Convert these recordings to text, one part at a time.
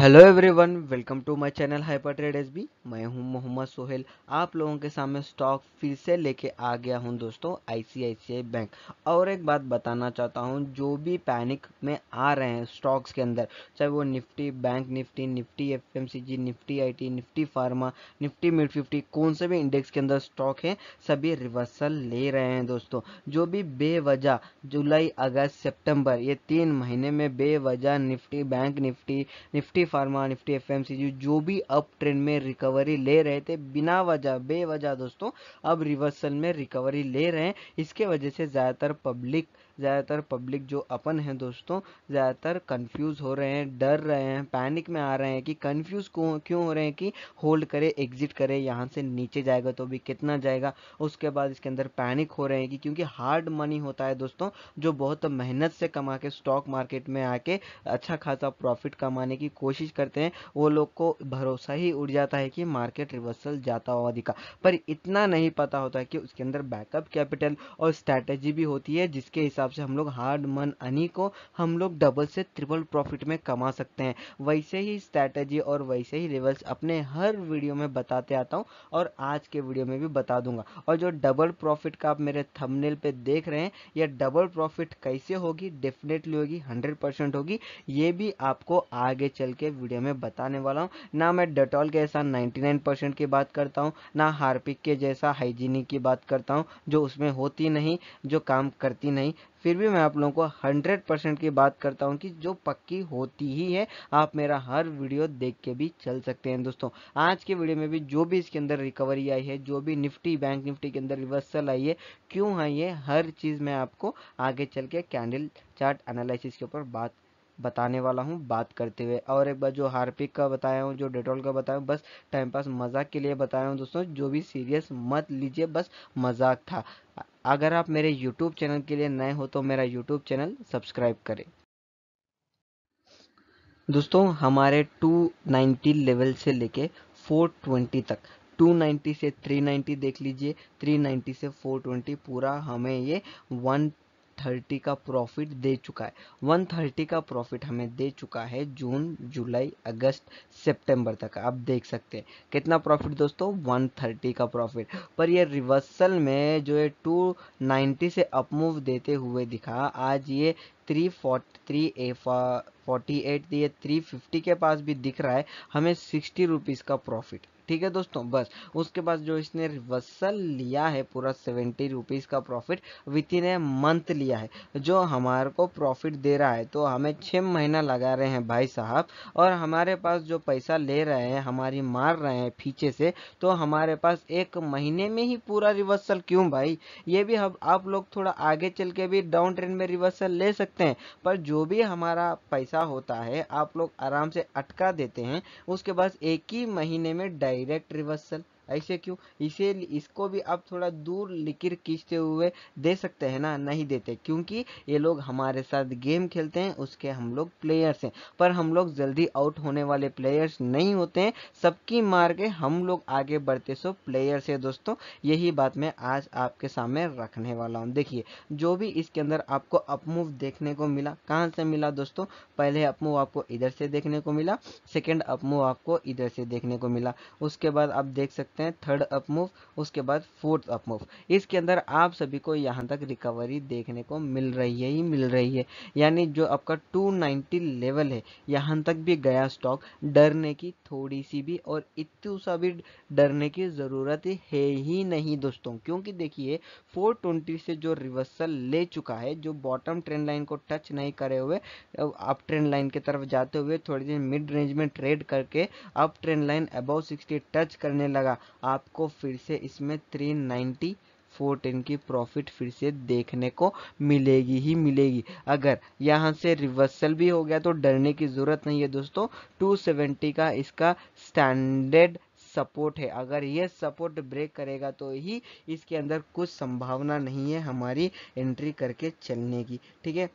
hello everyone welcome to my channel hyper trade बी मैं हूं मोहम्मद सोहेल आप लोगों के सामने स्टॉक फिर से लेके आ गया हूं दोस्तों आईसीआईसीआई बैंक और एक बात बताना चाहता हूं जो भी पैनिक में आ रहे हैं स्टॉक्स के अंदर चाहे वो Nifty bank Nifty Nifty FMCG Nifty I Nifty pharma Nifty mid fifty कौन से भी इंडेक्स के अंदर स्टॉक है सभी रिवर्सल ले रहे हैं दोस्तों जो भी बेवजह जुलाई अगस्त सेप्टेम्बर ये तीन महीने में बेवजह Nifty bank Nifty Nifty pharma Nifty F जो भी अप ट्रेंड में रिकवरी ले रहे थे बिना वजह बेवजह दोस्तों अब रिवर्सल में रिकवरी ले रहे हैं इसके वजह से ज़्यादातर पब्लिक ज़्यादातर पब्लिक जो अपन है दोस्तों ज़्यादातर कंफ्यूज हो रहे हैं डर रहे हैं पैनिक में आ रहे हैं कि कंफ्यूज क्यों हो रहे हैं कि होल्ड करे एग्जिट करे यहाँ से नीचे जाएगा तो भी कितना जाएगा उसके बाद इसके अंदर पैनिक हो रहे हैं कि क्योंकि हार्ड मनी होता है दोस्तों जो बहुत मेहनत से कमा के स्टॉक मार्केट में आके अच्छा खासा प्रॉफिट कमाने की कोशिश कोशिश करते हैं वो लोग को भरोसा ही उड़ जाता है कि मार्केट रिवर्सल जाता हुआ दिखा पर इतना नहीं पता होता कि उसके अंदर बैकअप कैपिटल और स्ट्रैटेजी भी होती है जिसके हिसाब से हम लोग हार्ड मन अनी को हम लोग डबल से ट्रिपल प्रॉफिट में कमा सकते हैं वैसे ही स्ट्रैटेजी और वैसे ही रिवर्स अपने हर वीडियो में बताते आता हूँ और आज के वीडियो में भी बता दूंगा और जो डबल प्रॉफिट का आप मेरे थंबनेल पे देख रहे हैं यह डबल प्रॉफिट कैसे होगी डेफिनेटली होगी हंड्रेड परसेंट होगी ये भी आपको आगे चल के वीडियो में बताने वाला हूँ ना मैं डेटॉल के ऐसा 99% की बात करता हूँ ना हार्पिक के जैसा हाइजीनिक की बात करता हूँ जो उसमें होती नहीं जो काम करती नहीं फिर भी मैं आप लोगों को 100 परसेंट की बात करता हूँ कि जो पक्की होती ही है आप मेरा हर वीडियो देख के भी चल सकते हैं दोस्तों आज के वीडियो में भी जो भी इसके अंदर रिकवरी आई है जो भी निफ्टी बैंक निफ्टी के अंदर रिवर्सल आई है क्यों आई है हर चीज़ मैं आपको आगे चल के कैंडल चार्ट एनालिसिस के ऊपर बात बताने वाला हूँ बात करते हुए और एक बार जो हार्पिक का बताया हूँ जो डेटॉल का बताया हूँ बस टाइम पास मजाक के लिए बताया हूँ दोस्तों जो भी सीरियस मत लीजिए बस मजाक था अगर आप मेरे यूट्यूब चैनल के लिए नए हो तो मेरा यूट्यूब चैनल सब्सक्राइब करें दोस्तों हमारे 290 लेवल से लेके 420 तक 290 से 390 देख लीजिए 390 से 420 पूरा हमें ये थर्टी का प्रॉफिट दे चुका है वन थर्टी का प्रॉफिट हमें दे चुका है जून जुलाई अगस्त सितंबर तक आप देख सकते हैं कितना प्रॉफिट दोस्तों वन थर्टी का प्रॉफिट पर ये रिवर्सल में जो है टू नाइन्टी से अपमूव देते हुए दिखा आज ये three forty three a forty eight ये थ्री फिफ्टी के पास भी दिख रहा है हमें सिक्सटी रुपीज़ का प्रॉफिट ठीक है दोस्तों बस उसके बाद जो इसने रिवर्सल लिया है पूरा सेवेंटी रुपीज़ का profit within a month लिया है जो हमारे को प्रॉफिट दे रहा है तो हमें छः महीना लगा रहे हैं भाई साहब और हमारे पास जो पैसा ले रहे हैं हमारी मार रहे हैं पीछे से तो हमारे पास एक महीने में ही पूरा रिवर्सल क्यों भाई ये भी हम आप लोग थोड़ा आगे चल के भी डाउन ट्रेंड में रिवर्सल ले सकते हैं पर जो भी हमारा पैसा होता है आप लोग आराम से अटका देते हैं उसके बाद एक ही महीने में डायरेक्ट direct reversal ऐसे क्यों इसे इसको भी आप थोड़ा दूर लिकिर खींचते हुए दे सकते हैं ना नहीं देते क्योंकि ये लोग हमारे साथ गेम खेलते हैं उसके हम लोग प्लेयर्स हैं पर हम लोग जल्दी आउट होने वाले प्लेयर्स नहीं होते हैं सबकी मार के हम लोग आगे बढ़ते सो प्लेयर्स है दोस्तों यही बात मैं आज आपके सामने रखने वाला हूँ देखिए जो भी इसके अंदर आपको अपमूव देखने को मिला कहाँ से मिला दोस्तों पहले अपमूव आपको इधर से देखने को मिला सेकेंड अपमूव आपको इधर से देखने को मिला उसके बाद आप देख सकते सकते हैं थर्ड अप मूव उसके बाद फोर्थ अप मूव इसके अंदर आप सभी को यहाँ तक रिकवरी देखने को मिल रही है ही मिल रही है यानी जो आपका 290 लेवल है यहाँ तक भी गया स्टॉक डरने की थोड़ी सी भी और इतू सा भी डरने की ज़रूरत है ही नहीं दोस्तों क्योंकि देखिए 420 से जो रिवर्सल ले चुका है जो बॉटम ट्रेंड लाइन को टच नहीं करे हुए अप ट्रेंड लाइन की तरफ जाते हुए थोड़ी देर मिड रेंज में ट्रेड करके up trend line about 60 touch करने लगा आपको फिर से इसमें थ्री नाइन्टी फोर टेन की प्रॉफिट फिर से देखने को मिलेगी ही मिलेगी अगर यहाँ से रिवर्सल भी हो गया तो डरने की ज़रूरत नहीं है दोस्तों 270 का इसका स्टैंडर्ड सपोर्ट है अगर ये सपोर्ट ब्रेक करेगा तो ही इसके अंदर कुछ संभावना नहीं है हमारी एंट्री करके चलने की ठीक है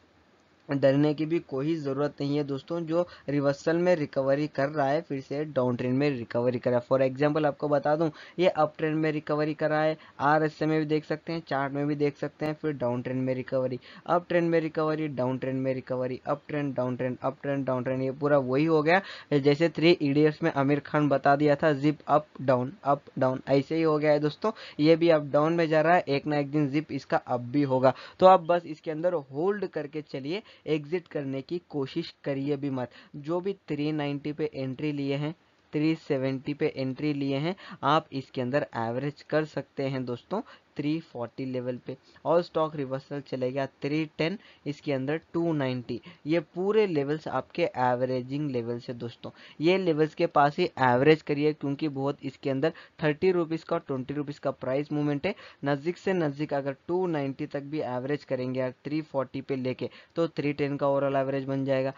डरने की भी कोई ज़रूरत नहीं है दोस्तों जो रिवर्सल में रिकवरी कर रहा है फिर से डाउन ट्रेंड में रिकवरी कर रहा है फॉर एग्जाम्पल आपको बता दूं ये अप ट्रेंड में रिकवरी कर रहा है आर एस में भी देख सकते हैं चार्ट में भी देख सकते हैं फिर डाउन ट्रेंड में रिकवरी अप ट्रेंड में रिकवरी डाउन ट्रेंड में recovery up trend down trend up trend down trend ये पूरा वही हो गया जैसे थ्री इडियट्स में आमिर खान बता दिया था zip up down up down ऐसे ही हो गया है दोस्तों ये भी अप डाउन में जा रहा है एक ना एक दिन जिप इसका अप भी होगा तो आप बस इसके अंदर होल्ड करके चलिए एग्ज़िट करने की कोशिश करिए भी मत जो भी 390 पे एंट्री लिए हैं 370 पे एंट्री लिए हैं आप इसके अंदर एवरेज कर सकते हैं दोस्तों 340 लेवल पे और स्टॉक रिवर्सल चले गया 310 इसके अंदर 290 ये पूरे लेवल्स आपके एवरेजिंग लेवल्स है दोस्तों ये लेवल्स के पास ही एवरेज करिए क्योंकि बहुत इसके अंदर थर्टी रुपीज़ का ट्वेंटी रुपीज़ का प्राइस मूवमेंट है नज़दीक से नज़दीक अगर 290 तक भी एवरेज करेंगे यार फोर्टी पे लेके तो टेन का ओवरऑल एवरेज बन जाएगा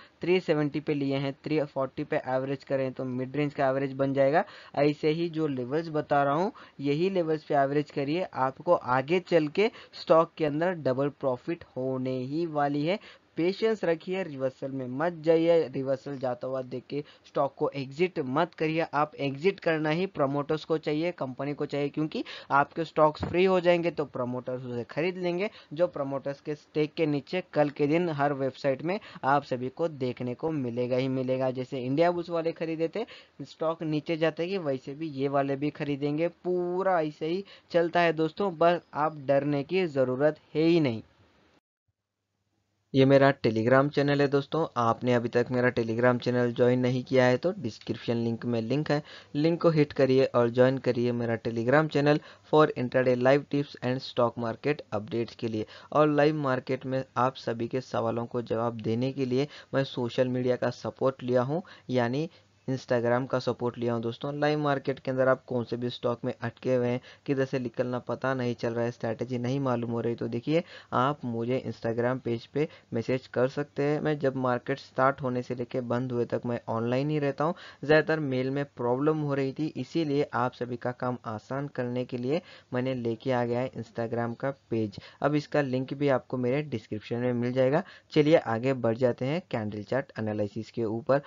सेवेंटी पे लिए हैं फोर्टी पे एवरेज करें तो मिड रेंज का एवरेज बन जाएगा ऐसे ही जो लेवल्स बता रहा हूँ यही लेवल्स पे एवरेज करिए आपको को आगे चल के स्टॉक के अंदर डबल प्रॉफिट होने ही वाली है पेशेंस रखिए रिवर्सल में मत जाइए रिवर्सल जाता हुआ देख के स्टॉक को एग्जिट मत करिए आप एग्जिट करना ही प्रमोटर्स को चाहिए कंपनी को चाहिए क्योंकि आपके स्टॉक्स फ्री हो जाएंगे तो प्रमोटर्स उसे खरीद लेंगे जो प्रमोटर्स के स्टेक के नीचे कल के दिन हर वेबसाइट में आप सभी को देखने को मिलेगा ही मिलेगा जैसे इंडिया बुस वाले खरीदे थे स्टॉक नीचे जाते ही वैसे भी ये वाले भी खरीदेंगे पूरा ऐसे ही चलता है दोस्तों बस आप डरने की ज़रूरत है ही नहीं ये मेरा टेलीग्राम चैनल है दोस्तों आपने अभी तक मेरा टेलीग्राम चैनल ज्वाइन नहीं किया है तो डिस्क्रिप्शन लिंक में लिंक है लिंक को हिट करिए और ज्वाइन करिए मेरा Telegram channel for intraday live tips and stock market updates के लिए और लाइव मार्केट में आप सभी के सवालों को जवाब देने के लिए मैं सोशल मीडिया का सपोर्ट लिया हूँ यानी इंस्टाग्राम का सपोर्ट लिया हूँ दोस्तों लाइव मार्केट के अंदर आप कौन से भी स्टॉक में अटके हुए हैं किधर से निकलना पता नहीं चल रहा है स्ट्रैटेजी नहीं मालूम हो रही तो देखिए आप मुझे इंस्टाग्राम पेज पे मैसेज कर सकते हैं मैं जब मार्केट स्टार्ट होने से लेकर बंद हुए तक मैं ऑनलाइन ही रहता हूँ ज़्यादातर मेल में प्रॉब्लम हो रही थी इसीलिए आप सभी का काम आसान करने के लिए मैंने लेके आ गया है इंस्टाग्राम का पेज अब इसका लिंक भी आपको मेरे डिस्क्रिप्शन में मिल जाएगा चलिए आगे बढ़ जाते हैं कैंडल चार्ट एनालिसिस के ऊपर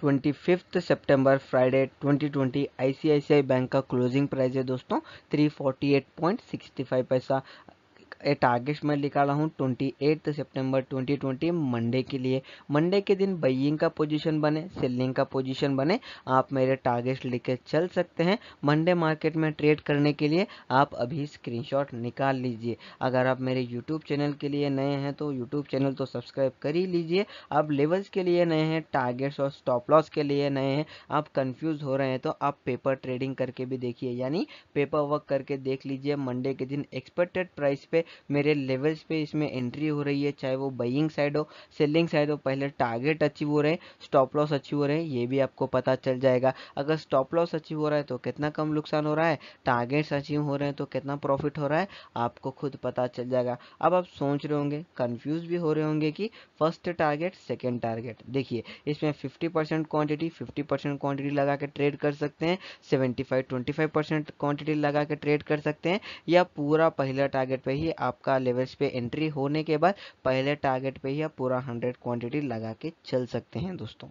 twenty fifth September Friday twenty twenty I C C I I bank का क्लोजिंग प्राइस है दोस्तों three forty eight point sixty five पैसा ए टारगेट मैं रहा हूँ twenty eight September twenty twenty Monday के लिए मंडे के दिन बइंग का पोजीशन बने सेलिंग का पोजीशन बने आप मेरे टारगेट लेके चल सकते हैं मंडे मार्केट में ट्रेड करने के लिए आप अभी स्क्रीनशॉट निकाल लीजिए अगर आप मेरे यूट्यूब चैनल के लिए नए हैं तो यूट्यूब चैनल तो सब्सक्राइब कर ही लीजिए आप लेवल्स के लिए नए हैं टारगेट्स और स्टॉप लॉस के लिए नए हैं आप कन्फ्यूज हो रहे हैं तो आप पेपर ट्रेडिंग करके भी देखिए यानी पेपर वर्क करके देख लीजिए मंडे के दिन एक्सपेक्टेड प्राइस पे मेरे लेवल्स पे इसमें एंट्री हो रही है चाहे वो बइंग साइड हो सेलिंग साइड हो पहले टारगेट अचीव हो रहे हैं स्टॉप लॉस अचीव हो रहे हैं ये भी आपको पता चल जाएगा अगर स्टॉप लॉस अचीव हो रहा है तो कितना कम नुकसान हो रहा है टारगेट्स अचीव हो रहे हैं तो कितना प्रॉफिट हो रहा है आपको खुद पता चल जाएगा अब आप सोच रहे होंगे कन्फ्यूज भी हो रहे होंगे कि फर्स्ट टारगेट सेकेंड टारगेट देखिए इसमें fifty percent quantity fifty percent लगा के ट्रेड कर सकते हैं सेवेंटी फाइव ट्वेंटी लगा के ट्रेड कर सकते हैं या पूरा पहला टारगेट पे ही आपका लेवल्स पे एंट्री होने के बाद पहले टारगेट पे ही आप पूरा हंड्रेड क्वांटिटी लगा के चल सकते हैं दोस्तों